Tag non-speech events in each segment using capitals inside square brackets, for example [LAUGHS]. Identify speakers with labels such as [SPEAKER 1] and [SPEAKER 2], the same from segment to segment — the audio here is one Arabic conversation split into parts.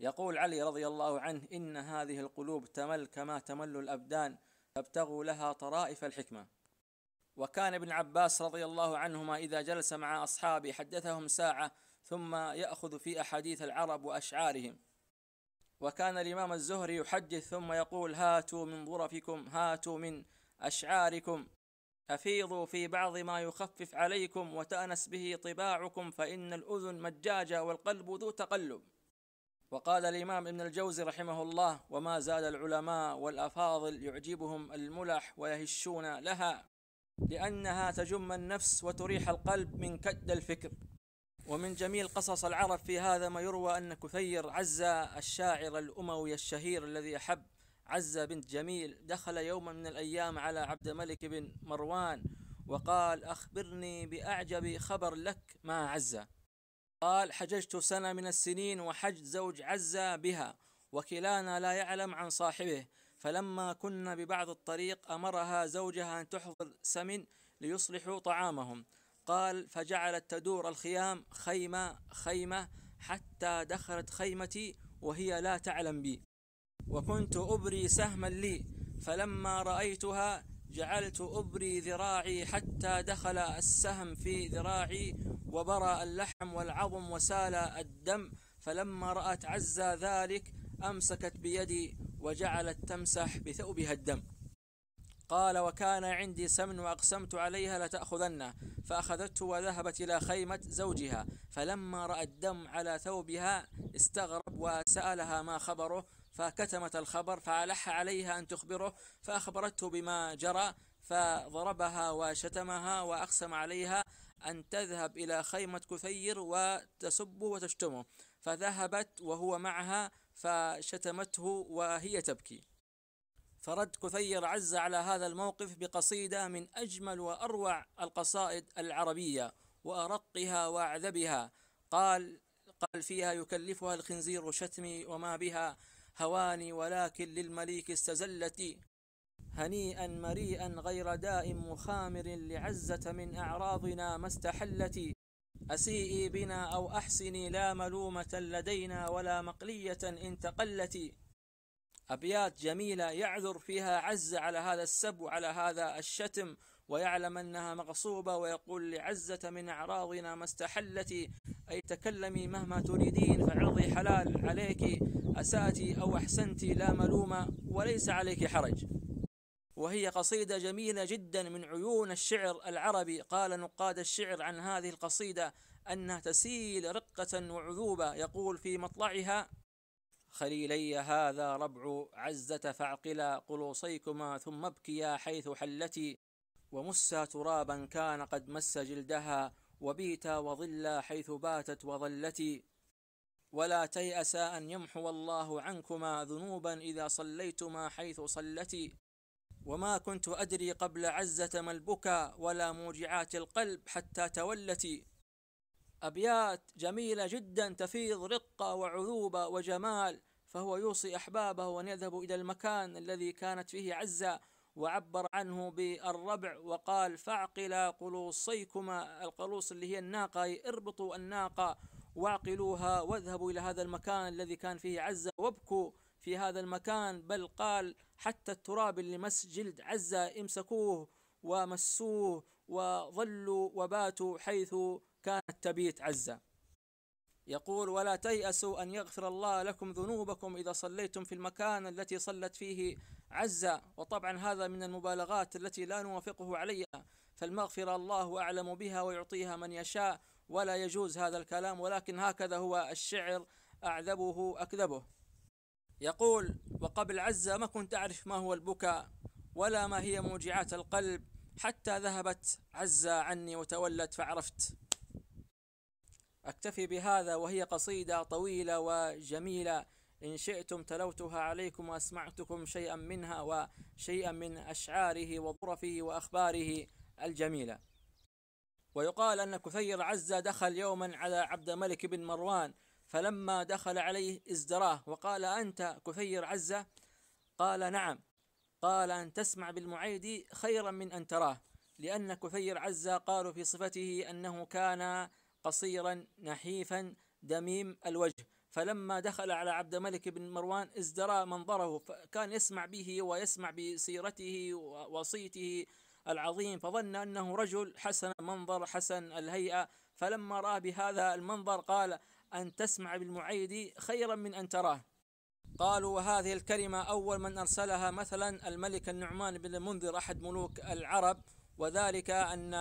[SPEAKER 1] يقول علي رضي الله عنه إن هذه القلوب تمل كما تمل الأبدان فابتغوا لها طرائف الحكمة وكان ابن عباس رضي الله عنهما إذا جلس مع أصحابه حدثهم ساعة ثم يأخذ في أحاديث العرب وأشعارهم وكان الإمام الزهري يحدث ثم يقول هاتوا من ظرفكم هاتوا من أشعاركم أفيضوا في بعض ما يخفف عليكم وتأنس به طباعكم فإن الأذن مجاجة والقلب ذو تقلب وقال الإمام ابن الجوزي رحمه الله وما زال العلماء والأفاضل يعجبهم الملح ويهشون لها لأنها تجم النفس وتريح القلب من كد الفكر ومن جميل قصص العرب في هذا ما يروى أن كثير عزة الشاعر الأموي الشهير الذي أحب عزة بنت جميل دخل يوما من الأيام على عبد الملك بن مروان وقال أخبرني بأعجب خبر لك ما عزة قال حججت سنة من السنين وحج زوج عزة بها وكلانا لا يعلم عن صاحبه فلما كنا ببعض الطريق أمرها زوجها أن تحضر سمن ليصلحوا طعامهم قال فجعلت تدور الخيام خيمة خيمة حتى دخلت خيمتي وهي لا تعلم بي وكنت أبري سهما لي فلما رأيتها جعلت أبري ذراعي حتى دخل السهم في ذراعي وبرى اللحم والعظم وسال الدم فلما رأت عزة ذلك أمسكت بيدي وجعلت تمسح بثوبها الدم قال وكان عندي سمن وأقسمت عليها لتأخذنه فأخذته وذهبت إلى خيمة زوجها فلما رأى الدم على ثوبها استغرب وسألها ما خبره فكتمت الخبر فألح عليها أن تخبره فأخبرته بما جرى فضربها وشتمها وأقسم عليها أن تذهب إلى خيمة كثير وتسبه وتشتمه فذهبت وهو معها فشتمته وهي تبكي فرد كثير عز على هذا الموقف بقصيدة من أجمل وأروع القصائد العربية وأرقها وأعذبها قال قال فيها يكلفها الخنزير شتمي وما بها هواني ولكن للمليك استزلتي هنيئا مريئا غير داء مخامر لعزة من أعراضنا ما استحلت أسيئي بنا أو أحسني لا ملومة لدينا ولا مقلية إن تقلت أبيات جميلة يعذر فيها عز على هذا السب وعلى هذا الشتم ويعلم أنها مغصوبة ويقول لعزة من أعراضنا ما استحلت أي تكلمي مهما تريدين فعرضي حلال عليك أساتي أو أحسنتي لا ملومة وليس عليك حرج وهي قصيدة جميلة جدا من عيون الشعر العربي قال نقاد الشعر عن هذه القصيدة أنها تسيل رقة وعذوبة يقول في مطلعها خليلي هذا ربع عزة فاعقلا قلوصيكما ثم ابكيا حيث حلتي ومسا ترابا كان قد مس جلدها وبيتا وظلا حيث باتت وظلتي ولا تيأسا أن يمحو الله عنكما ذنوبا إذا صليتما حيث صلتي وما كنت أدري قبل عزة ما البكى ولا موجعات القلب حتى تولتي أبيات جميلة جدا تفيض رقة وعذوبة وجمال فهو يوصي أحبابه أن يذهبوا إلى المكان الذي كانت فيه عزة وعبر عنه بالربع وقال فاعقلا قلوصيكما القلوص اللي هي الناقة اربطوا الناقة واعقلوها واذهبوا إلى هذا المكان الذي كان فيه عزة وابكوا في هذا المكان بل قال حتى التراب اللي مس جلد عزة امسكوه ومسوه وظلوا وباتوا حيث كانت تبيت عزة يقول ولا تيأسوا أن يغفر الله لكم ذنوبكم إذا صليتم في المكان التي صلت فيه عز وطبعا هذا من المبالغات التي لا نوافقه عليها فالمغفرة الله أعلم بها ويعطيها من يشاء ولا يجوز هذا الكلام ولكن هكذا هو الشعر أعذبه أكذبه يقول وقبل عزة ما كنت أعرف ما هو البكاء ولا ما هي موجعات القلب حتى ذهبت عزة عني وتولت فعرفت أكتفي بهذا وهي قصيدة طويلة وجميلة إن شئتم تلوتها عليكم وأسمعتكم شيئا منها وشيئا من أشعاره وظرفه وأخباره الجميلة ويقال أن كثير عزة دخل يوما على عبد الملك بن مروان فلما دخل عليه ازدراه وقال أنت كثير عزة قال نعم قال أن تسمع بالمعيد خيرا من أن تراه لأن كثير عزة قالوا في صفته أنه كان قصيرا نحيفا دميم الوجه فلما دخل على عبد الملك بن مروان ازدرى منظره فكان يسمع به ويسمع بسيرته ووصيته العظيم فظن انه رجل حسن المنظر حسن الهيئه فلما راى بهذا المنظر قال ان تسمع بالمعيد خيرا من ان تراه قالوا وهذه الكلمه اول من ارسلها مثلا الملك النعمان بن المنذر احد ملوك العرب وذلك ان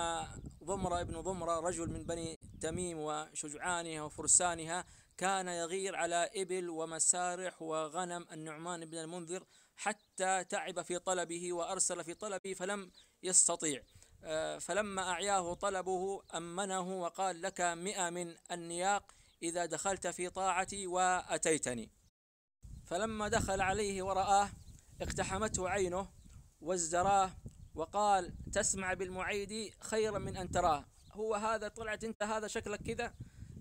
[SPEAKER 1] ضمره ابن ضمره رجل من بني تميم وشجعانها وفرسانها كان يغير على إبل ومسارح وغنم النعمان بن المنذر حتى تعب في طلبه وأرسل في طلبه فلم يستطيع آه، فلما أعياه طلبه أمنه وقال لك مئة من النياق إذا دخلت في طاعتي وأتيتني فلما دخل عليه ورآه اقتحمته عينه وازدراه وقال تسمع بالمعيد خيرا من أن تراه هو هذا طلعت أنت هذا شكلك كذا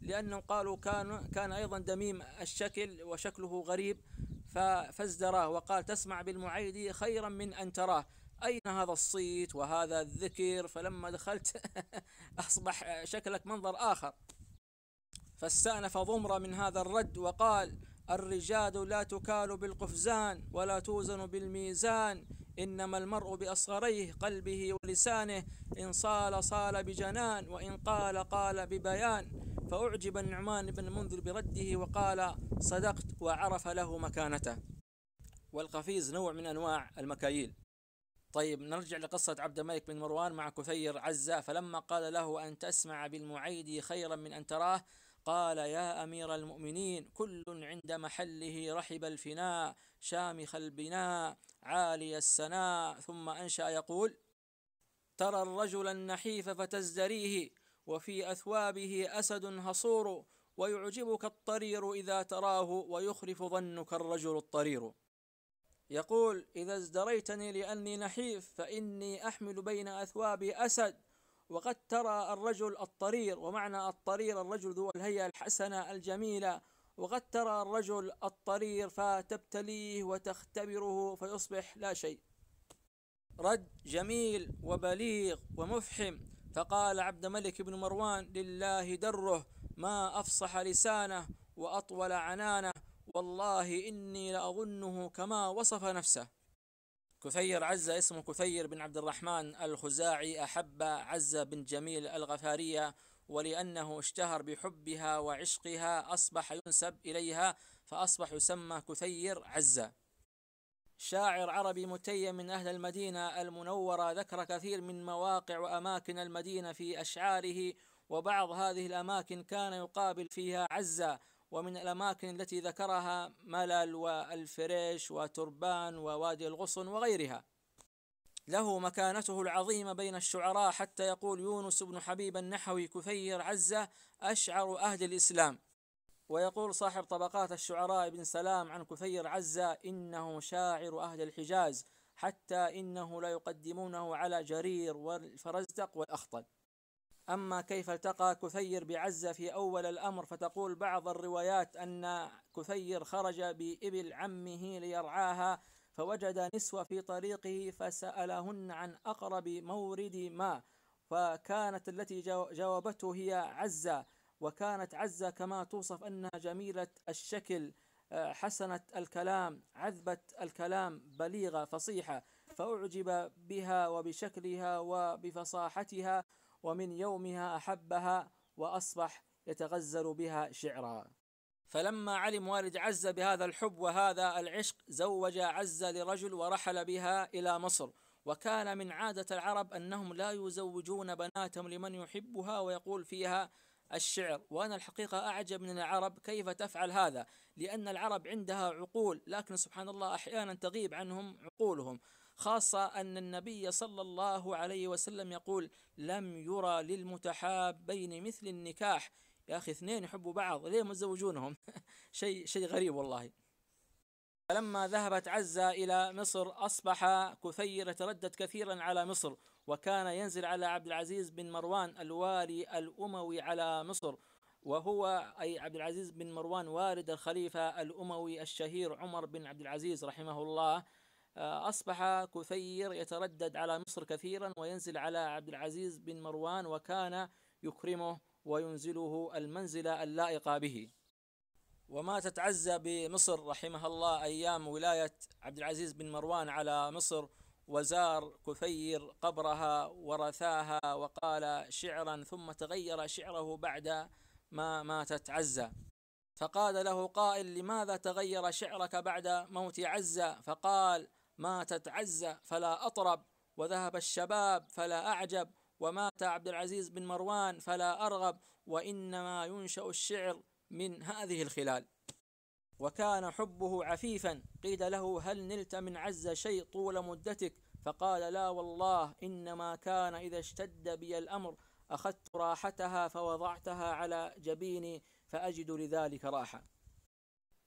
[SPEAKER 1] لأنهم قالوا كان كان أيضا دميم الشكل وشكله غريب فازدراه وقال تسمع بالمعيدي خيرا من أن تراه أين هذا الصيت وهذا الذكر فلما دخلت [LAUGHS] أصبح شكلك منظر آخر فاستأنف ضمرة من هذا الرد وقال الرجال لا تكال بالقفزان ولا توزن بالميزان إنما المرء بأصغريه قلبه ولسانه إن صال صال بجنان وإن قال قال ببيان فأعجب النعمان بن المنذر برده وقال صدقت وعرف له مكانته والقفيز نوع من أنواع المكاييل طيب نرجع لقصة عبد الملك بن مروان مع كثير عزة فلما قال له أن تسمع بالمعيد خيرا من أن تراه قال يا أمير المؤمنين كل عند محله رحب الفناء شامخ البناء عالي السناء ثم أنشأ يقول ترى الرجل النحيف فتزدريه وفي أثوابه أسد هصور ويعجبك الطرير إذا تراه ويخرف ظنك الرجل الطرير يقول إذا ازدريتني لأني نحيف فإني أحمل بين أثوابي أسد وقد ترى الرجل الطرير ومعنى الطرير الرجل ذو الهيئة الحسنة الجميلة وقد ترى الرجل الطرير فتبتليه وتختبره فيصبح لا شيء رد جميل وبليغ ومفحم فقال عبد الملك بن مروان لله دره ما أفصح لسانه وأطول عنانه والله إني لأظنه كما وصف نفسه كثير عزة اسمه كثير بن عبد الرحمن الخزاعي أحب عزة بن جميل الغفارية ولأنه اشتهر بحبها وعشقها أصبح ينسب إليها فأصبح يسمى كثير عزة شاعر عربي متيم من أهل المدينة المنورة ذكر كثير من مواقع وأماكن المدينة في أشعاره وبعض هذه الأماكن كان يقابل فيها عزة ومن الأماكن التي ذكرها ملل والفريش وتربان ووادي الغصن وغيرها له مكانته العظيمة بين الشعراء حتى يقول يونس بن حبيب النحوي كثير عزة أشعر أهل الإسلام ويقول صاحب طبقات الشعراء ابن سلام عن كثير عزة إنه شاعر أهل الحجاز حتى إنه لا يقدمونه على جرير والفرزدق والأخطل أما كيف التقى كثير بعزة في أول الأمر فتقول بعض الروايات أن كثير خرج بإبل عمه ليرعاها فوجد نسوة في طريقه فسألهن عن أقرب مورد ما فكانت التي جاوبته هي عزة وكانت عزة كما توصف أنها جميلة الشكل آه، حسنة الكلام عذبة الكلام بليغة فصيحة فأعجب بها وبشكلها وبفصاحتها ومن يومها أحبها وأصبح يتغزل بها شعرا فلما علم والد عزة بهذا الحب وهذا العشق زوج عزة لرجل ورحل بها إلى مصر وكان من عادة العرب أنهم لا يزوجون بناتهم لمن يحبها ويقول فيها الشعر وأنا الحقيقة أعجب من العرب كيف تفعل هذا لأن العرب عندها عقول لكن سبحان الله أحيانا تغيب عنهم عقولهم خاصة أن النبي صلى الله عليه وسلم يقول لم يرى للمتحابين مثل النكاح يا أخي اثنين يحبوا بعض ليه متزوجونهم [LAUGHS] شيء شيء غريب والله فلما ذهبت عزة إلى مصر أصبح كثير يتردد كثيرا على مصر وكان ينزل على عبد العزيز بن مروان الوالي الأموي على مصر وهو أي عبد العزيز بن مروان والد الخليفة الأموي الشهير عمر بن عبد العزيز رحمه الله آه، أصبح كثير يتردد على مصر كثيرا وينزل على عبد العزيز بن مروان وكان يكرمه وينزله المنزلة اللائقة به وما تتعزى بمصر رحمها الله أيام ولاية عبد العزيز بن مروان على مصر وزار كثير قبرها ورثاها وقال شعرا ثم تغير شعره بعد ما ماتت عزة فقال له قائل لماذا تغير شعرك بعد موت عزة فقال ماتت عزة فلا أطرب وذهب الشباب فلا أعجب ومات عبد العزيز بن مروان فلا أرغب وإنما ينشأ الشعر من هذه الخلال وكان حبه عفيفا قيل له هل نلت من عز شيء طول مدتك فقال لا والله إنما كان إذا اشتد بي الأمر أخذت راحتها فوضعتها على جبيني فأجد لذلك راحة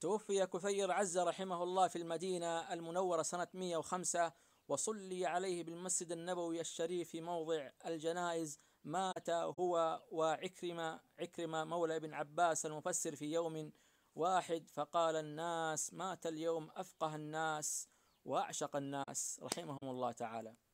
[SPEAKER 1] توفي كثير عز رحمه الله في المدينة المنورة سنة 105 وصلي عليه بالمسجد النبوي الشريف في موضع الجنائز مات هو وعكرمة عكرمة مولى ابن عباس المفسر في يوم واحد فقال الناس مات اليوم أفقه الناس وأعشق الناس رحمهم الله تعالى